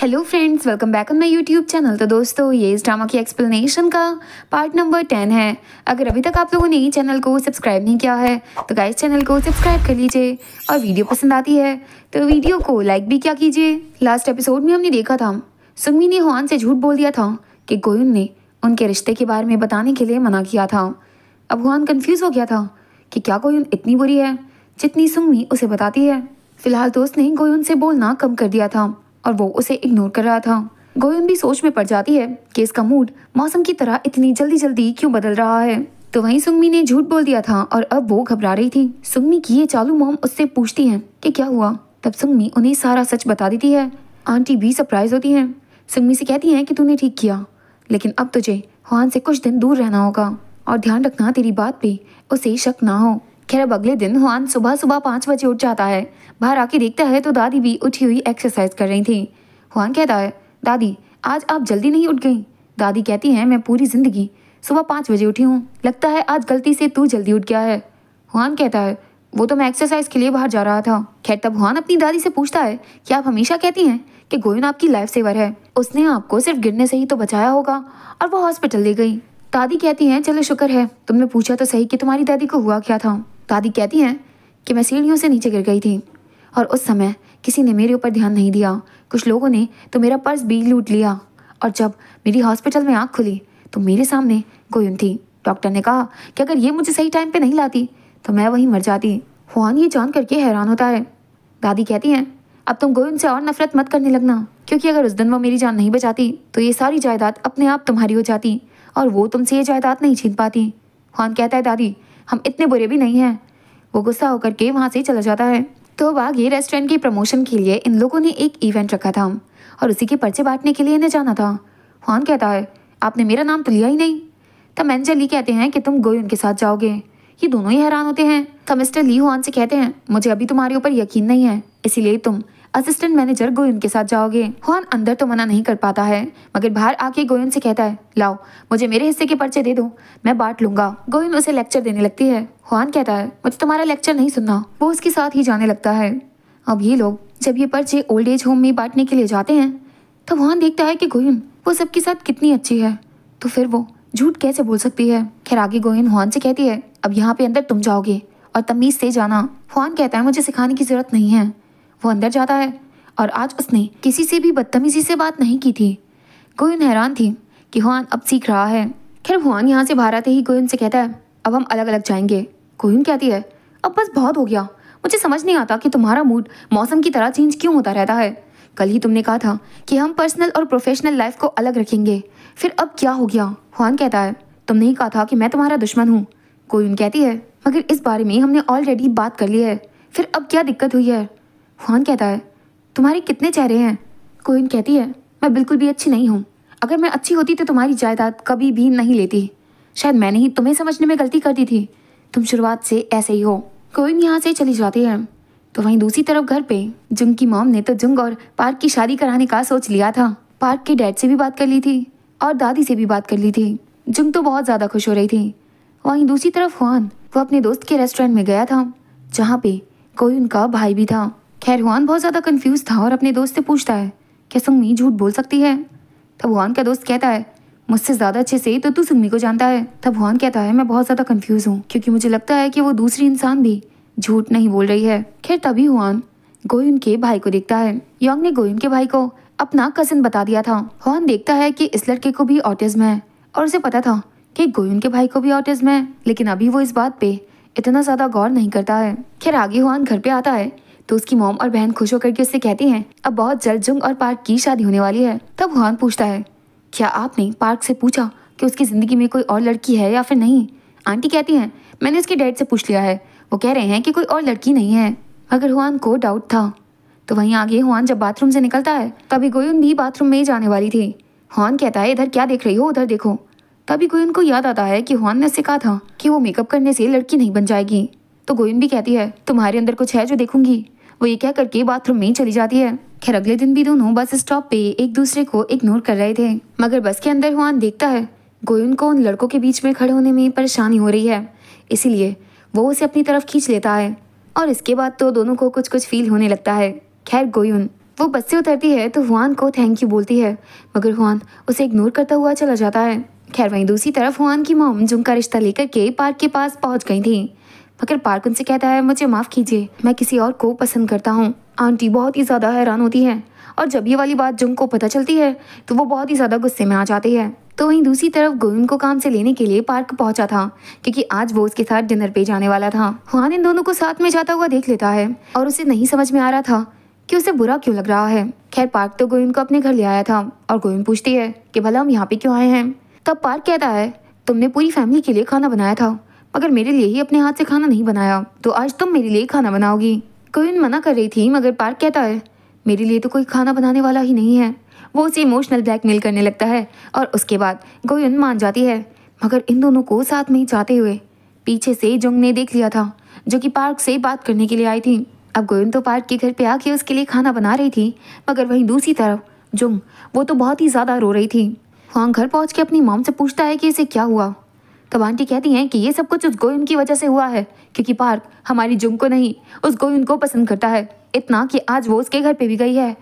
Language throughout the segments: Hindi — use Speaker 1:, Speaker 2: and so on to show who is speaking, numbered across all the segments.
Speaker 1: hello friends welcome back on my YouTube channel तो दोस्तों ये इस ड्रामा की एक्सप्लेनेशन का पार्ट नंबर टेन है अगर अभी तक आप लोगों ने चैनल को सब्सक्राइब नहीं किया है तो गाइस चैनल को सब्सक्राइब कर लीजिए और वीडियो पसंद आती है तो वीडियो को लाइक भी क्या कीजिए लास्ट एपिसोड में हमने देखा था सुमी ने हुआन से झूठ बोल दिया था कि गोयुन ने उनके रिश्ते के बारे में बताने के लिए मना किया था अब हुआन कन्फ्यूज़ हो गया था कि क्या गोयुन इतनी बुरी है जितनी सुमी उसे बताती है फिलहाल दोस्त तो ने गोयुन से बोलना कम कर दिया था और वो उसे इग्नोर कर रहा था गोयम भी सोच में पड़ जाती है कि इसका मूड मौसम की तरह इतनी जल्दी जल्दी क्यों बदल रहा है तो वहीं सुगमी ने झूठ बोल दिया था और अब वो घबरा रही थी सुगमी की ये चालू मोम उससे पूछती है कि क्या हुआ तब सुगमी उन्हें सारा सच बता देती है आंटी भी सरप्राइज होती है सुगमी से कहती है कि तूने ठीक किया लेकिन अब तुझे हुआन से कुछ दिन दूर रहना होगा और ध्यान रखना तेरी बात पे उसे शक ना हो खैर अब अगले दिन हुआन सुबह सुबह पाँच बजे उठ जाता है बाहर आके देखता है तो दादी भी उठी हुई एक्सरसाइज कर रही थी हुआन कहता है दादी आज आप जल्दी नहीं उठ गई दादी कहती हैं मैं पूरी ज़िंदगी सुबह पाँच बजे उठी हूँ लगता है आज गलती से तू जल्दी उठ गया है हुआन कहता है वो तो मैं एक्सरसाइज के लिए बाहर जा रहा था खैर तब हुआन अपनी दादी से पूछता है कि आप हमेशा कहती हैं कि गोयन आपकी लाइफ सेवर है उसने आपको सिर्फ गिरने से ही तो बचाया होगा और वो हॉस्पिटल ले गई दादी कहती हैं चलो शुक्र है तुमने पूछा तो सही कि तुम्हारी दादी को हुआ क्या था दादी कहती हैं कि मैं सीढ़ियों से नीचे गिर गई थी और उस समय किसी ने मेरे ऊपर ध्यान नहीं दिया कुछ लोगों ने तो मेरा पर्स भी लूट लिया और जब मेरी हॉस्पिटल में आँख खुली तो मेरे सामने गोयुन थी डॉक्टर ने कहा कि अगर ये मुझे सही टाइम पर नहीं लाती तो मैं वहीं मर जाती हुआन ये जान करके हैरान होता है दादी कहती हैं अब तुम गोयन से और नफरत मत करने लगना क्योंकि अगर उस दिन वो मेरी जान नहीं बचाती तो ये सारी जायदाद अपने आप तुम्हारी हो जाती और वो तुमसे ये जायदाद नहीं छीन पाती खान कहता है दादी हम इतने बुरे भी नहीं हैं वो गुस्सा होकर के वहाँ से चला जाता है तो बाग ये रेस्टोरेंट की प्रमोशन के लिए इन लोगों ने एक इवेंट रखा था और उसी के पर्चे बांटने के लिए इन्हें जाना था खान कहता है आपने मेरा नाम तो लिया ही नहीं तब मैनेजर ली कहते हैं कि तुम गोई उनके साथ जाओगे ये दोनों ही हैरान होते हैं तब मिस्टर ली हुआन से कहते हैं मुझे अभी तुम्हारे ऊपर यकीन नहीं है इसीलिए तुम असिस्टेंट मैनेजर गोयन के साथ जाओगे हुआन अंदर तो मना नहीं कर पाता है मगर बाहर आके गोयन से कहता है लाओ मुझे मेरे हिस्से के पर्चे दे दो मैं बांट लूंगा गोयन उसे लेक्चर देने लगती है हुआन कहता है मुझे तुम्हारा लेक्चर नहीं सुनना वो उसके साथ ही जाने लगता है अब ये लोग जब ये पर्चे ओल्ड एज होम में बांटने के लिए जाते हैं तो वहां देखता है कि गोयन वो सबके साथ कितनी अच्छी है तो फिर वो झूठ कैसे बोल सकती है खैर आगे गोयन हुआन से कहती है अब यहाँ पे अंदर तुम जाओगे और तमीज से जाना हुआन कहता है मुझे सिखाने की जरूरत नहीं है वो अंदर जाता है और आज उसने किसी से भी बदतमीजी से बात नहीं की थी गोयन हैरान थी कि हुआन अब सीख रहा है खैर हुआन यहाँ से बाहर आते ही गोयन से कहता है अब हम अलग अलग जाएंगे गोयन कहती है अब बस बहुत हो गया मुझे समझ नहीं आता कि तुम्हारा मूड मौसम की तरह चेंज क्यों होता रहता है कल ही तुमने कहा था कि हम पर्सनल और प्रोफेशनल लाइफ को अलग रखेंगे फिर अब क्या हो गया हुआन कहता है तुमने ही कहा था कि मैं तुम्हारा दुश्मन हूँ गोयन कहती है मगर इस बारे में हमने ऑलरेडी बात कर ली है फिर अब क्या दिक्कत हुई है कौन कहता है तुम्हारे कितने चेहरे हैं कोइन कहती है मैं बिल्कुल भी अच्छी नहीं हूँ अगर मैं अच्छी होती तो तुम्हारी जायदाद कभी भी नहीं लेती शायद मैंने ही तुम्हें समझने में गलती कर दी थी तुम शुरुआत से ऐसे ही हो कोइन यहाँ से चली जाती है तो वहीं दूसरी तरफ घर पे जुंग की मॉम ने तो जुंग और पार्क की शादी कराने का सोच लिया था पार्क के डैड से भी बात कर ली थी और दादी से भी बात कर ली थी जुंग तो बहुत ज़्यादा खुश हो रही थी वहीं दूसरी तरफ हुआन वो अपने दोस्त के रेस्टोरेंट में गया था जहाँ पे कोई उनका भाई भी था खैर हुआन बहुत ज़्यादा कन्फ्यूज था और अपने दोस्त से पूछता है क्या संगमी झूठ बोल सकती है तब हुआन का दोस्त कहता है मुझसे ज़्यादा अच्छे से तो तू संगमी को जानता है तब हुआन कहता है मैं बहुत ज़्यादा कन्फ्यूज हूँ क्योंकि मुझे लगता है कि वो दूसरी इंसान भी झूठ नहीं बोल रही है खैर तभी हुआन गोयन के भाई को देखता है योंग ने गोयन के भाई को अपना कजिन बता दिया था हुआन देखता है कि इस लड़के को भी ऑटिज्म है और उसे पता था कि गोयन के भाई को भी ऑटिज्म है लेकिन अभी वो इस बात पे इतना ज़्यादा गौर नहीं करता है खैर आगे हुआन घर पे आता है तो उसकी मोम और बहन खुश होकर के उससे कहती हैं अब बहुत जल्द जुंग और पार्क की शादी होने वाली है तब हुआन पूछता है क्या आपने पार्क से पूछा कि उसकी ज़िंदगी में कोई और लड़की है या फिर नहीं आंटी कहती हैं मैंने उसके डैड से पूछ लिया है वो कह रहे हैं कि कोई और लड़की नहीं है अगर हुआन को डाउट था तो वहीं आगे हुआन जब बाथरूम से निकलता है तभी गोयुन भी बाथरूम में ही जाने वाली थी हुआन कहता है इधर क्या देख रही हो उधर देखो तभी गोयन को याद आता है कि हुआन ने उससे कहा था कि वो मेकअप करने से लड़की नहीं बन जाएगी तो गोयन भी कहती है तुम्हारे अंदर कुछ है जो देखूंगी वो ये क्या करके बाथरूम में चली जाती है खैर अगले दिन भी दोनों बस स्टॉप पे एक दूसरे को इग्नोर कर रहे थे मगर बस के अंदर हुआ देखता है गोयन को उन लड़कों के बीच में खड़े होने में परेशानी हो रही है इसीलिए वो उसे अपनी तरफ खींच लेता है और इसके बाद तो दोनों को कुछ कुछ फील होने लगता है खैर गोयुन वो बस से उतरती है तो हुआन को थैंक यू बोलती है मगर हुआन उसे इग्नोर करता हुआ चला जाता है खैर वहीं दूसरी तरफ हुआन की मोम जुम का रिश्ता लेकर के पार्क के पास पहुंच गई थी मगर पार्क उनसे कहता है मुझे माफ़ कीजिए मैं किसी और को पसंद करता हूँ आंटी बहुत ही ज़्यादा हैरान होती है और जब ये वाली बात जंग को पता चलती है तो वो बहुत ही ज़्यादा गुस्से में आ जाती है तो वहीं दूसरी तरफ गोविंद को काम से लेने के लिए पार्क पहुंचा था क्योंकि आज वो उसके साथ डिनर पे जाने वाला था हुआन इन दोनों को साथ में जाता हुआ देख लेता है और उसे नहीं समझ में आ रहा था कि उसे बुरा क्यों लग रहा है खैर पार्क तो गोयन को अपने घर ले आया था और गोविंद पूछती है कि भला हम यहाँ पे क्यों आए हैं तब पार्क कहता है तुमने पूरी फैमिली के लिए खाना बनाया था मगर मेरे लिए ही अपने हाथ से खाना नहीं बनाया तो आज तुम मेरे लिए खाना बनाओगी कोयन मना कर रही थी मगर पार्क कहता है मेरे लिए तो कोई खाना बनाने वाला ही नहीं है वो उसे इमोशनल ब्लैकमेल करने लगता है और उसके बाद गोयन मान जाती है मगर इन दोनों को साथ में ही जाते हुए पीछे से जुंग ने देख लिया था जो कि पार्क से बात करने के लिए आई थी अब गोयन तो पार्क के घर पे आके उसके लिए खाना बना रही थी मगर वहीं दूसरी तरफ जुंग वो तो बहुत ही ज़्यादा रो रही थी वहाँ घर पहुँच के अपनी माम से पूछता है कि इसे क्या हुआ तब आंटी कहती हैं कि ये सब कुछ उस गोयुन की वजह से हुआ है क्योंकि पार्क हमारी जुम को नहीं उस गोयुन को पसंद करता है इतना कि आज वो उसके घर पे भी गई है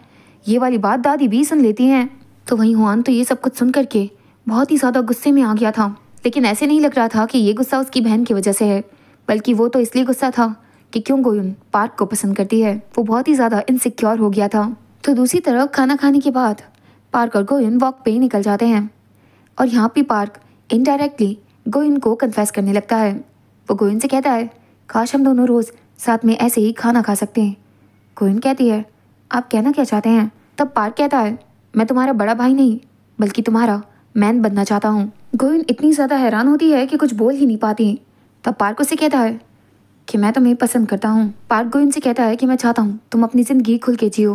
Speaker 1: ये वाली बात दादी भी सुन लेती हैं तो वहीं हुआन तो ये सब कुछ सुन करके बहुत ही ज़्यादा गुस्से में आ गया था लेकिन ऐसे नहीं लग रहा था कि ये गुस्सा उसकी बहन की वजह से है बल्कि वो तो इसलिए गुस्सा था कि क्यों गोयुन पार्क को पसंद करती है वो बहुत ही ज़्यादा इनसिक्योर हो गया था तो दूसरी तरफ खाना खाने के बाद पार्क और गोयुन वॉक पे निकल जाते हैं और यहाँ पे पार्क इनडायरेक्टली गोइन को कन्फेस करने लगता है वो गोइन से कहता है काश हम दोनों रोज़ साथ में ऐसे ही खाना खा सकते हैं गोइन कहती है आप कहना क्या चाहते हैं तब पार्क कहता है मैं तुम्हारा बड़ा भाई नहीं बल्कि तुम्हारा मैन बनना चाहता हूँ गोइन इतनी ज़्यादा हैरान होती है कि कुछ बोल ही नहीं पाती तब पार्क उसे कहता है कि मैं तुम्हें पसंद करता हूँ पार्क गोइन से कहता है कि मैं चाहता हूँ तुम अपनी ज़िंदगी खुल के जियो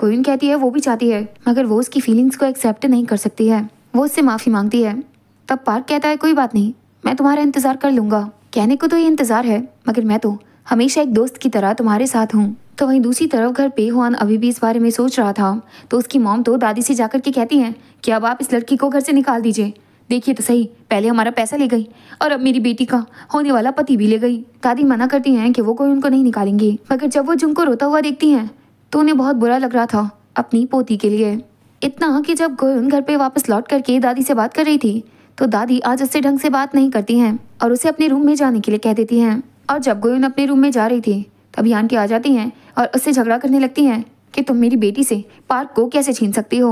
Speaker 1: गोइन कहती है वो भी चाहती है मगर वो उसकी फीलिंग्स को एक्सेप्ट नहीं कर सकती है वो उससे माफ़ी मांगती है तब पार्क कहता है कोई बात नहीं मैं तुम्हारा इंतज़ार कर लूंगा कहने को तो ये इंतज़ार है मगर मैं तो हमेशा एक दोस्त की तरह तुम्हारे साथ हूँ तो वहीं दूसरी तरफ घर पे हुआ अभी भी इस बारे में सोच रहा था तो उसकी मॉम तो दादी से जाकर के कहती हैं कि अब आप इस लड़की को घर से निकाल दीजिए देखिए तो सही पहले हमारा पैसा ले गई और अब मेरी बेटी का होने वाला पति भी ले गई दादी मना करती हैं कि वो कोई उनको नहीं निकालेंगे मगर जब वो जुम को रोता हुआ देखती हैं तो उन्हें बहुत बुरा लग रहा था अपनी पोती के लिए इतना कि जब गोयन घर पे वापस लौट करके दादी से बात कर रही थी तो दादी आज उससे ढंग से बात नहीं करती हैं और उसे अपने रूम में जाने के लिए कह देती हैं और जब गोयन अपने रूम में जा रही थी तभी की आ जाती हैं और उससे झगड़ा करने लगती हैं कि तुम मेरी बेटी से पार्क को कैसे छीन सकती हो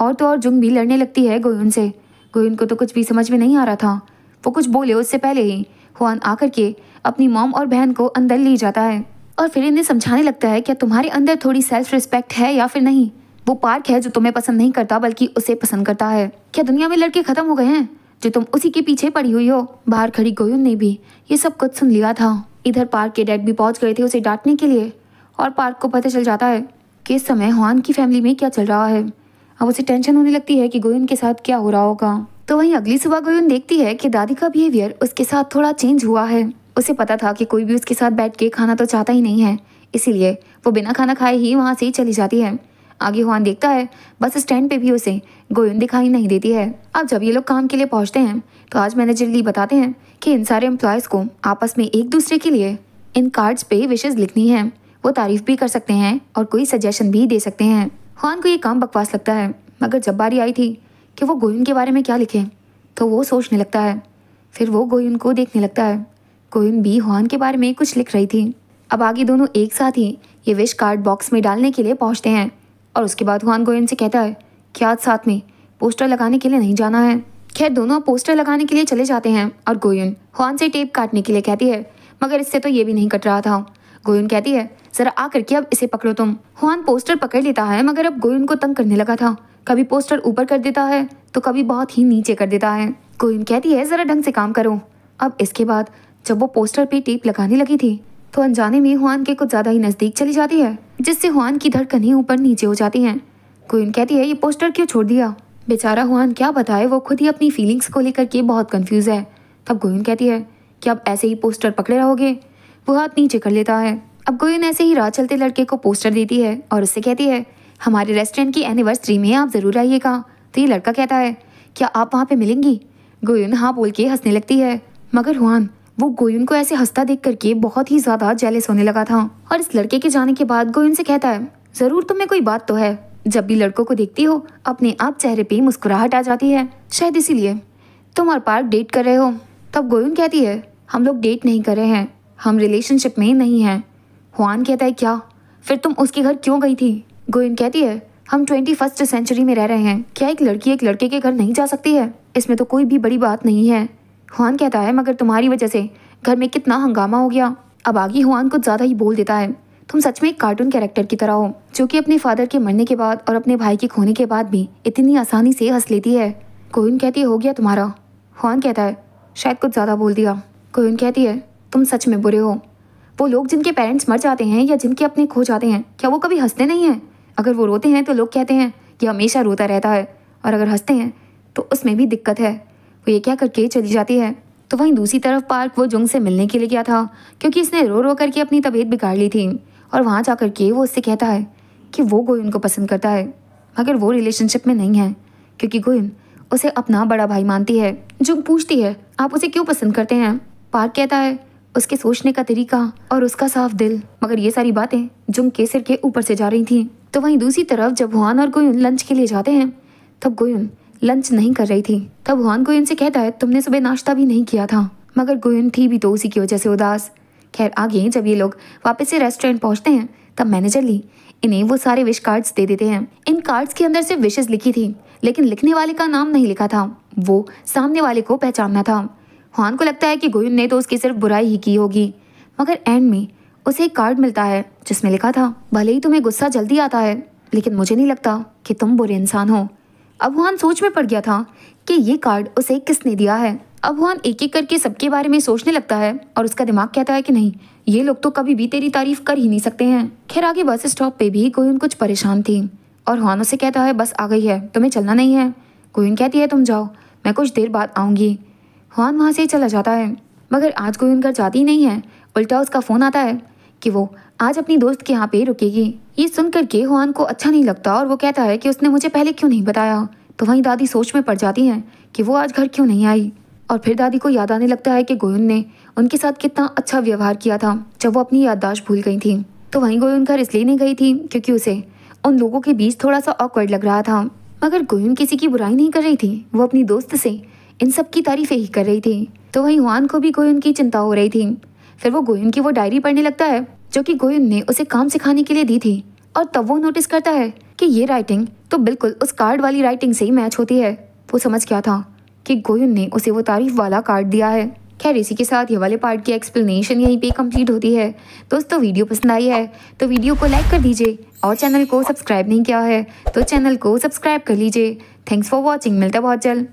Speaker 1: और तो और जुंग भी लड़ने लगती है गोयन से गोयन को तो कुछ भी समझ में नहीं आ रहा था वो कुछ बोले उससे पहले ही हुआन आकर के अपनी मॉम और बहन को अंदर ले जाता है और फिर इन्हें समझाने लगता है क्या तुम्हारे अंदर थोड़ी सेल्फ रिस्पेक्ट है या फिर नहीं वो पार्क है जो तुम्हें पसंद नहीं करता बल्कि उसे पसंद करता है क्या दुनिया में लड़के खत्म हो गए हैं जो तुम उसी के पीछे पड़ी हुई हो बाहर खड़ी गोयुन ने भी ये सब कुछ सुन लिया था इधर पार्क के डैड भी पहुंच गए थे उसे डांटने के लिए और पार्क को पता चल जाता है कि इस समय हुआन की फैमिली में क्या चल रहा है अब उसे टेंशन होने लगती है कि गोयुन के साथ क्या हो रहा होगा तो वहीं अगली सुबह गोयुन देखती है कि दादी का बिहेवियर उसके साथ थोड़ा चेंज हुआ है उसे पता था कि कोई भी उसके साथ बैठ के खाना तो चाहता ही नहीं है इसीलिए वो बिना खाना खाए ही वहाँ से ही चली जाती है आगे हुआन देखता है बस स्टैंड पे भी उसे गोयुन दिखाई नहीं देती है अब जब ये लोग काम के लिए पहुंचते हैं तो आज मैनेजर ली बताते हैं कि इन सारे एम्प्लॉयज़ को आपस में एक दूसरे के लिए इन कार्ड्स पे विशेष लिखनी है वो तारीफ भी कर सकते हैं और कोई सजेशन भी दे सकते हैं हुआन को ये काम बकवास लगता है मगर जब बारी आई थी कि वो गोयुन के बारे में क्या लिखे तो वो सोचने लगता है फिर वो गोयुन को देखने लगता है गोयुन भी हुआन के बारे में कुछ लिख रही थी अब आगे दोनों एक साथ ही ये विश कार्ड बॉक्स में डालने के लिए पहुंचते हैं और उसके बाद हुआन गोयन से कहता है कि आज साथ में पोस्टर लगाने के लिए नहीं जाना है खैर दोनों पोस्टर लगाने के लिए चले जाते हैं और गोयन हुआन से टेप काटने के लिए कहती है मगर इससे तो ये भी नहीं कट रहा था गोयन कहती है जरा आ करके अब इसे पकड़ो तुम हुआन पोस्टर पकड़ लेता है मगर अब गोयन को तंग करने लगा था कभी पोस्टर ऊपर कर देता है तो कभी बहुत ही नीचे कर देता है गोयन कहती है जरा ढंग से काम करो अब इसके बाद जब वो पोस्टर पे टेप लगाने लगी थी तो अनजाने में हुआन के कुछ ज्यादा ही नजदीक चली जाती है जिससे हुआन की धड़कनें ऊपर नीचे हो जाती हैं कोइन कहती है ये पोस्टर क्यों छोड़ दिया बेचारा हुआन क्या बताए वो खुद ही अपनी फीलिंग्स को लेकर के बहुत कन्फ्यूज है तब गोइन कहती है कि आप ऐसे ही पोस्टर पकड़े रहोगे वो हाथ नीचे कर लेता है अब गोइन ऐसे ही राह चलते लड़के को पोस्टर देती है और उससे कहती है हमारे रेस्टोरेंट की एनिवर्सरी में आप ज़रूर आइएगा तो ये लड़का कहता है क्या आप वहाँ पे मिलेंगी गोइन हाँ बोल के हंसने लगती है मगर हुआन वो गोयुन को ऐसे हंसता देख करके बहुत ही ज्यादा जेलिस होने लगा था और इस लड़के के जाने के बाद गोयुन से कहता है जरूर तुम्हें कोई बात तो है जब भी लड़कों को देखती हो अपने आप चेहरे पे मुस्कुराहट आ जाती है शायद इसीलिए तुम और पार्क डेट कर रहे हो तब गोयुन कहती है हम लोग डेट नहीं कर रहे हैं हम रिलेशनशिप में नहीं हैं हुआन कहता है क्या फिर तुम उसके घर क्यों गई थी गोयुन कहती है हम ट्वेंटी फर्स्ट सेंचुरी में रह रहे हैं क्या एक लड़की एक लड़के के घर नहीं जा सकती है इसमें तो कोई भी बड़ी बात नहीं है हुआन कहता है मगर तुम्हारी वजह से घर में कितना हंगामा हो गया अब आगे हुआन कुछ ज़्यादा ही बोल देता है तुम सच में एक कार्टून कैरेक्टर की तरह हो जो कि अपने फादर के मरने के बाद और अपने भाई के खोने के बाद भी इतनी आसानी से हंस लेती है कोयन कहती है हो गया तुम्हारा हुआन कहता है शायद कुछ ज़्यादा बोल दिया कोयन कहती है तुम सच में बुरे हो वो लोग जिनके पेरेंट्स मर जाते हैं या जिनके अपने खो जाते हैं क्या वो कभी हंसते नहीं हैं अगर वो रोते हैं तो लोग कहते हैं कि हमेशा रोता रहता है और अगर हंसते हैं तो उसमें भी दिक्कत है वो ये क्या करके चली जाती है तो वहीं दूसरी तरफ पार्क वो जुंग से मिलने के लिए गया था क्योंकि इसने रो रो करके अपनी तबीयत बिगाड़ ली थी और वहाँ जा करके वो उससे कहता है कि वो गोयन उनको पसंद करता है मगर वो रिलेशनशिप में नहीं है क्योंकि गोयन उसे अपना बड़ा भाई मानती है जुंग पूछती है आप उसे क्यों पसंद करते हैं पार्क कहता है उसके सोचने का तरीका और उसका साफ दिल मगर ये सारी बातें जुंग केसर के ऊपर से जा रही थी तो वहीं दूसरी तरफ जब हुआन और गोयन लंच के लिए जाते हैं तब गोयन लंच नहीं कर रही थी तब हुआन गोयन से कहता है तुमने सुबह नाश्ता भी नहीं किया था मगर गोयन थी भी तो उसी की वजह से उदास खैर आगे जब ये लोग वापस से रेस्टोरेंट पहुंचते हैं तब मैनेजर ली इन्हें वो सारे विश कार्ड्स दे देते हैं इन कार्ड्स के अंदर सिर्फ विशेष लिखी थी लेकिन लिखने वाले का नाम नहीं लिखा था वो सामने वाले को पहचानना था हुआन को लगता है कि गोयन ने तो उसकी सिर्फ बुराई ही की होगी मगर एंड में उसे एक कार्ड मिलता है जिसमें लिखा था भले ही तुम्हें गुस्सा जल्दी आता है लेकिन मुझे नहीं लगता कि तुम बुरे इंसान हो अबुहान सोच में पड़ गया था कि ये कार्ड उसे किसने दिया है अबुहान एक एक करके सबके बारे में सोचने लगता है और उसका दिमाग कहता है कि नहीं ये लोग तो कभी भी तेरी तारीफ कर ही नहीं सकते हैं खैर आगे बस स्टॉप पे भी कोई कुछ परेशान थी और हुआन उसे कहता है बस आ गई है तुम्हें चलना नहीं है कोयन कहती है तुम जाओ मैं कुछ देर बाद आऊँगी हुआन वहाँ से चला जाता है मगर आज कोयन घर जाती नहीं है उल्टा उसका फ़ोन आता है कि वो आज अपनी दोस्त के यहाँ पे रुकेगी ये सुनकर के हुआन को अच्छा नहीं लगता और वो कहता है कि उसने मुझे पहले क्यों नहीं बताया तो वहीं दादी सोच में पड़ जाती हैं कि वो आज घर क्यों नहीं आई और फिर दादी को याद आने लगता है कि गोयन ने उनके साथ कितना अच्छा व्यवहार किया था जब वो अपनी याददाश्त भूल गई थी तो वहीं गोयन घर इसलिए नहीं गई थी क्योंकि उसे उन लोगों के बीच थोड़ा सा ऑकवर्ड लग रहा था मगर गोयन किसी की बुराई नहीं कर रही थी वो अपनी दोस्त से इन सब की तारीफें ही कर रही थी तो वहीं हुआन को भी गोयन की चिंता हो रही थी फिर वो गोयन की वो डायरी पढ़ने लगता है जो कि गोयन ने उसे काम सिखाने के लिए दी थी और तब वो नोटिस करता है कि ये राइटिंग तो बिल्कुल उस कार्ड वाली राइटिंग से ही मैच होती है वो समझ गया था कि गोयन ने उसे वो तारीफ वाला कार्ड दिया है खैर इसी के साथ ये वाले पार्ट की एक्सप्लेनेशन यहीं पे कंप्लीट होती है दोस्तों वीडियो पसंद आई है तो वीडियो को लाइक कर दीजिए और चैनल को सब्सक्राइब नहीं किया है तो चैनल को सब्सक्राइब कर लीजिए थैंक्स फॉर वॉचिंग मिलता बहुत जल्द